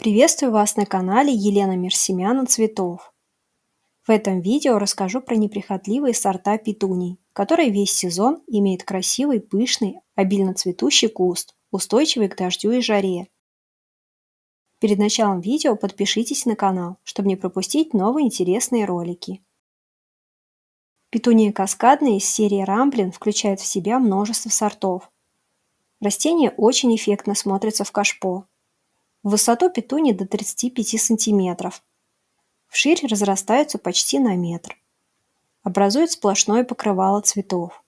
Приветствую вас на канале Елена Мерсемяна Цветов. В этом видео расскажу про неприхотливые сорта петуний, которые весь сезон имеют красивый, пышный, обильно цветущий куст, устойчивый к дождю и жаре. Перед началом видео подпишитесь на канал, чтобы не пропустить новые интересные ролики. Петуния каскадная из серии Рамблин включает в себя множество сортов. Растение очень эффектно смотрится в кашпо, в высоту петуни до 35 сантиметров. ширь разрастаются почти на метр. Образует сплошное покрывало цветов.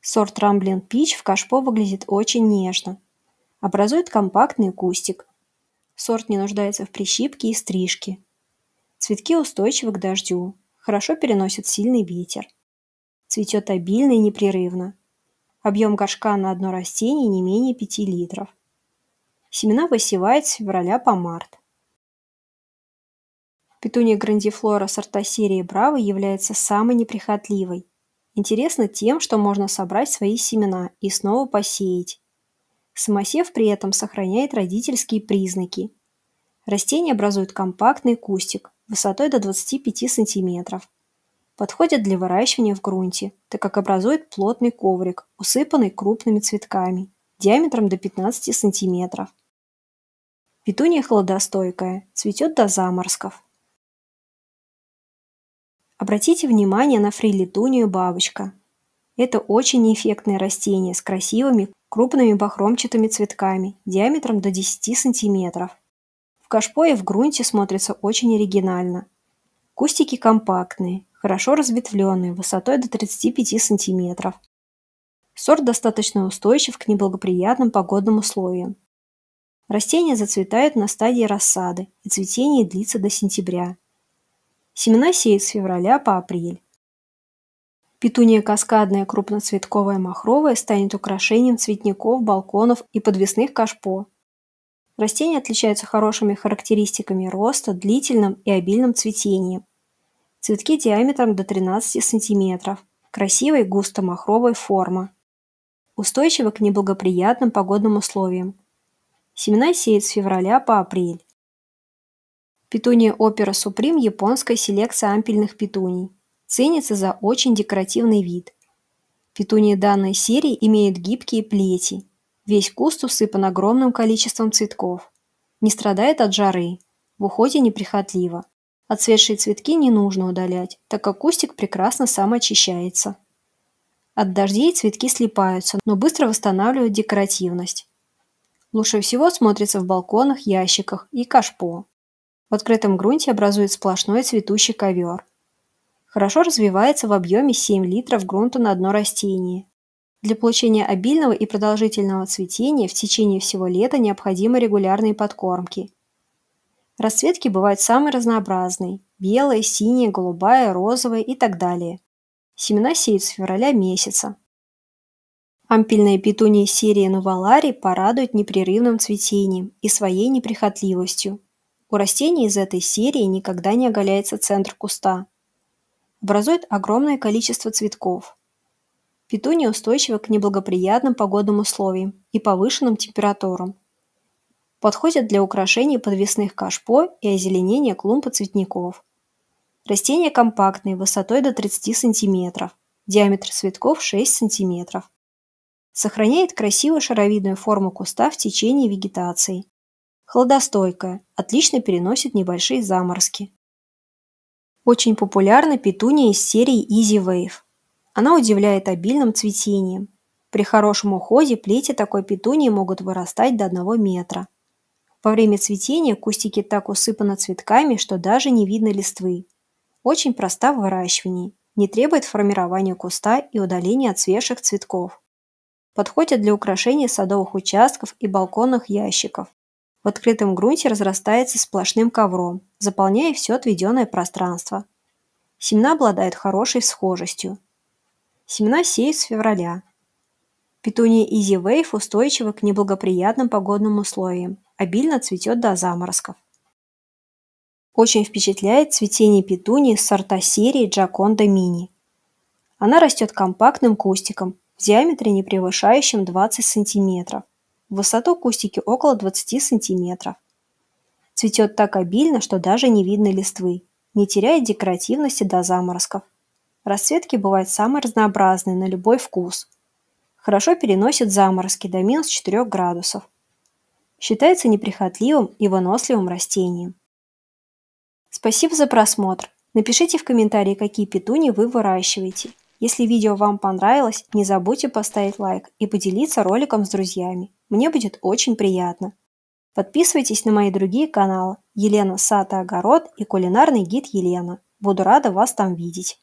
Сорт Рамблин Пич в кашпо выглядит очень нежно. Образует компактный кустик. Сорт не нуждается в прищипке и стрижке. Цветки устойчивы к дождю. Хорошо переносят сильный ветер. Цветет обильно и непрерывно. Объем горшка на одно растение не менее 5 литров. Семена высевают с февраля по март. Петуния грандифлора сорта серии Браво является самой неприхотливой. Интересна тем, что можно собрать свои семена и снова посеять. Самосев при этом сохраняет родительские признаки. Растение образует компактный кустик высотой до 25 см. Подходит для выращивания в грунте, так как образует плотный коврик, усыпанный крупными цветками, диаметром до 15 см. Петуния холодостойкая, цветет до заморсков. Обратите внимание на фрилетунию бабочка. Это очень эффектное растение с красивыми крупными бахромчатыми цветками диаметром до 10 см. В кашпо и в грунте смотрится очень оригинально. Кустики компактные, хорошо разветвленные, высотой до 35 см. Сорт достаточно устойчив к неблагоприятным погодным условиям. Растения зацветают на стадии рассады, и цветение длится до сентября. Семена сеют с февраля по апрель. Петуния каскадная крупноцветковая махровая станет украшением цветников, балконов и подвесных кашпо. Растения отличаются хорошими характеристиками роста, длительным и обильным цветением. Цветки диаметром до 13 см, красивой густо-махровой формы. Устойчивы к неблагоприятным погодным условиям. Семена сеют с февраля по апрель. Петуния опера суприм – японская селекция ампельных петуний. Ценится за очень декоративный вид. Петуния данной серии имеют гибкие плети. Весь куст усыпан огромным количеством цветков. Не страдает от жары. В уходе неприхотлива. Отцветшие цветки не нужно удалять, так как кустик прекрасно сам очищается. От дождей цветки слипаются, но быстро восстанавливают декоративность. Лучше всего смотрится в балконах, ящиках и кашпо. В открытом грунте образует сплошной цветущий ковер. Хорошо развивается в объеме 7 литров грунта на одно растение. Для получения обильного и продолжительного цветения в течение всего лета необходимы регулярные подкормки. Расцветки бывают самые разнообразные – белая, синяя, голубая, розовая и так далее. Семена сеют с февраля месяца. Ампельная петунии серии новалари порадует непрерывным цветением и своей неприхотливостью. У растений из этой серии никогда не оголяется центр куста. Образует огромное количество цветков. Петуния устойчива к неблагоприятным погодным условиям и повышенным температурам. Подходят для украшения подвесных кашпо и озеленения клумб и цветников. Растения компактные, высотой до 30 см, диаметр цветков 6 см. Сохраняет красивую шаровидную форму куста в течение вегетации. Холодостойкая, отлично переносит небольшие заморозки. Очень популярна петуния из серии Easy Wave. Она удивляет обильным цветением. При хорошем уходе плети такой петунии могут вырастать до 1 метра. Во время цветения кустики так усыпаны цветками, что даже не видно листвы. Очень проста в выращивании, не требует формирования куста и удаления отсвежих цветков подходят для украшения садовых участков и балконных ящиков. В открытом грунте разрастается сплошным ковром, заполняя все отведенное пространство. Семена обладают хорошей схожестью. Семена сеют с февраля. Петуния Изи Вейв устойчива к неблагоприятным погодным условиям, обильно цветет до заморозков. Очень впечатляет цветение петунии сорта серии Джаконда Мини. Она растет компактным кустиком, в диаметре не превышающем 20 см. В высоту кустики около 20 см. Цветет так обильно, что даже не видно листвы, не теряет декоративности до заморозков. Расцветки бывают самые разнообразные, на любой вкус. Хорошо переносит заморозки до минус 4 градусов. Считается неприхотливым и выносливым растением. Спасибо за просмотр. Напишите в комментарии, какие петуни вы выращиваете если видео вам понравилось, не забудьте поставить лайк и поделиться роликом с друзьями. Мне будет очень приятно. Подписывайтесь на мои другие каналы Елена Сата Огород и Кулинарный гид Елена. Буду рада вас там видеть.